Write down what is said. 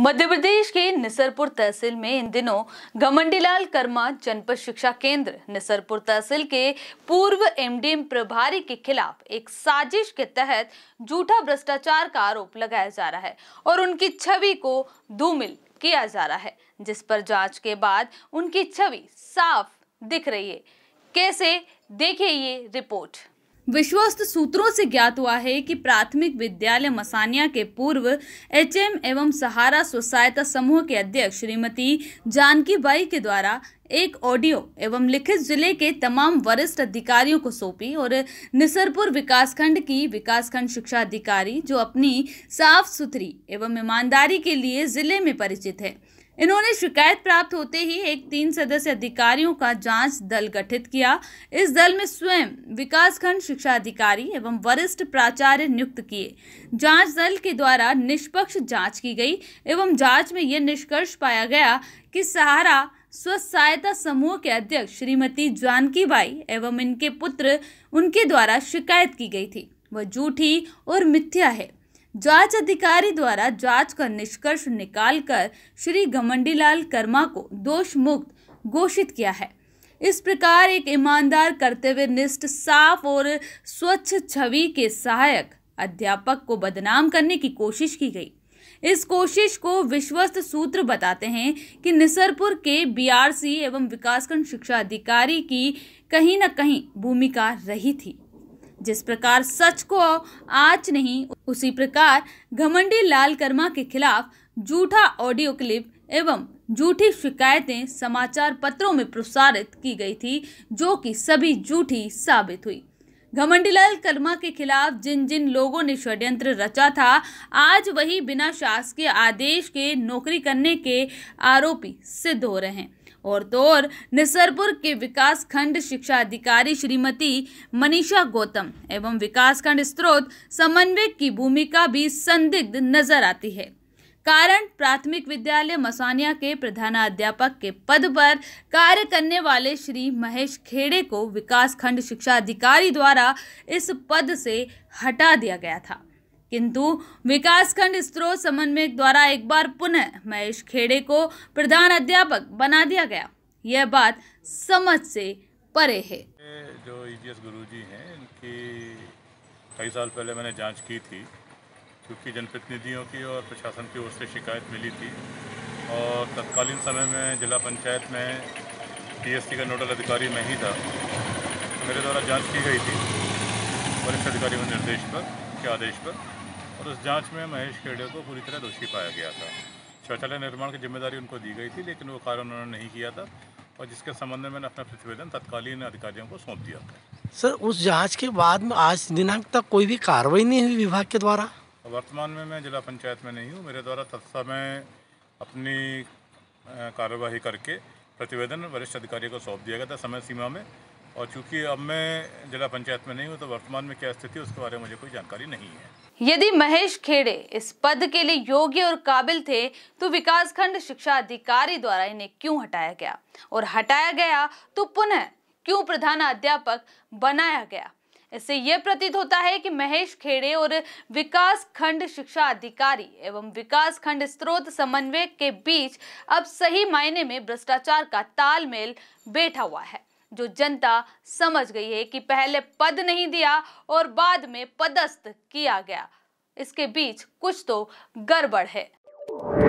मध्य प्रदेश के निसरपुर तहसील में इन दिनों घमंडीलाल कर्मा जनपद शिक्षा केंद्र निसरपुर तहसील के पूर्व एमडीएम प्रभारी के खिलाफ एक साजिश के तहत झूठा भ्रष्टाचार का आरोप लगाया जा रहा है और उनकी छवि को धूमिल किया जा रहा है जिस पर जांच के बाद उनकी छवि साफ दिख रही है कैसे देखिए ये रिपोर्ट विश्वस्त सूत्रों से ज्ञात हुआ है कि प्राथमिक विद्यालय मसानिया के पूर्व एचएम एवं सहारा स्वसहायता समूह के अध्यक्ष श्रीमती जानकी बाई के द्वारा एक ऑडियो एवं लिखित जिले के तमाम वरिष्ठ अधिकारियों को सौंपी और निसरपुर विकासखंड की विकासखंड शिक्षा अधिकारी जो अपनी साफ सुथरी एवं ईमानदारी के लिए जिले में परिचित है इन्होंने शिकायत प्राप्त होते ही एक तीन सदस्य अधिकारियों का जांच दल गठित किया इस दल में स्वयं विकासखंड शिक्षा अधिकारी एवं वरिष्ठ प्राचार्य नियुक्त किए जांच दल के द्वारा निष्पक्ष जांच की गई एवं जांच में यह निष्कर्ष पाया गया कि सहारा स्व सहायता समूह के अध्यक्ष श्रीमती जानकी बाई एवं इनके पुत्र उनके द्वारा शिकायत की गई थी वह झूठी और मिथ्या है जांच अधिकारी द्वारा जांच का निष्कर्ष निकालकर श्री गमंडीलाल कर्मा को दोष मुक्त घोषित किया है इस प्रकार एक ईमानदार कर्तव्य निष्ठ साफ और स्वच्छ छवि के सहायक अध्यापक को बदनाम करने की कोशिश की गई इस कोशिश को विश्वस्त सूत्र बताते हैं कि निसरपुर के बीआरसी एवं विकासखंड शिक्षा अधिकारी की कहीं न कहीं भूमिका रही थी जिस प्रकार सच को आज नहीं उसी प्रकार घमंडी लाल कर्मा के खिलाफ झूठा ऑडियो क्लिप एवं झूठी शिकायतें समाचार पत्रों में प्रसारित की गई थी जो कि सभी झूठी साबित हुई घमंडीलाल कर्मा के खिलाफ जिन जिन लोगों ने षड्यंत्र रचा था आज वही बिना शासकीय आदेश के नौकरी करने के आरोपी सिद्ध हो रहे हैं और तो और निसरपुर के विकास खंड शिक्षा अधिकारी श्रीमती मनीषा गौतम एवं विकास खंड स्त्रोत समन्वय की भूमिका भी संदिग्ध नजर आती है कारण प्राथमिक विद्यालय मसानिया के प्रधानाध्यापक के पद पर कार्य करने वाले श्री महेश खेड़े को खंड शिक्षा अधिकारी द्वारा इस पद से हटा दिया गया था किंतु विकासखंड स्त्रोत समन्वयक द्वारा एक बार पुनः महेश खेड़े को प्रधान अध्यापक बना दिया गया यह बात समझ से परे है जो ई e गुरुजी हैं इनकी कई साल पहले मैंने जांच की थी क्योंकि जनप्रतिनिधियों की और प्रशासन की ओर से शिकायत मिली थी और तत्कालीन समय में जिला पंचायत में टीएससी का नोडल अधिकारी मैं ही था मेरे द्वारा जांच की गई थी वरिष्ठ अधिकारी के निर्देश पर के आदेश पर और उस जांच में महेश खेड़े को पूरी तरह दोषी पाया गया था शौचालय निर्माण की जिम्मेदारी उनको दी गई थी लेकिन वो कार्य उन्होंने नहीं किया था और जिसके संबंध में मैंने अपना प्रतिवेदन तत्कालीन अधिकारियों को सौंप दिया था सर उस जांच के बाद में आज दिनांक तक कोई भी कार्रवाई नहीं हुई विभाग के द्वारा वर्तमान में मैं ज़िला पंचायत में नहीं हूँ मेरे द्वारा तत्सा में अपनी कार्यवाही करके प्रतिवेदन वरिष्ठ अधिकारी को सौंप दिया गया था समय सीमा में और चूंकि अब मैं जिला पंचायत में नहीं हूँ तो वर्तमान में क्या स्थिति उसके बारे में मुझे कोई जानकारी नहीं है यदि महेश खेड़े इस पद के लिए योग्य और काबिल थे तो विकासखंड शिक्षा अधिकारी द्वारा इन्हें क्यों हटाया गया और हटाया गया तो पुनः क्यों प्रधान अध्यापक बनाया गया इससे यह प्रतीत होता है कि महेश खेड़े और विकास खंड शिक्षा अधिकारी एवं विकास खंड स्त्रोत समन्वय के बीच अब सही मायने में भ्रष्टाचार का तालमेल बैठा हुआ है जो जनता समझ गई है कि पहले पद नहीं दिया और बाद में पदस्थ किया गया इसके बीच कुछ तो गड़बड़ है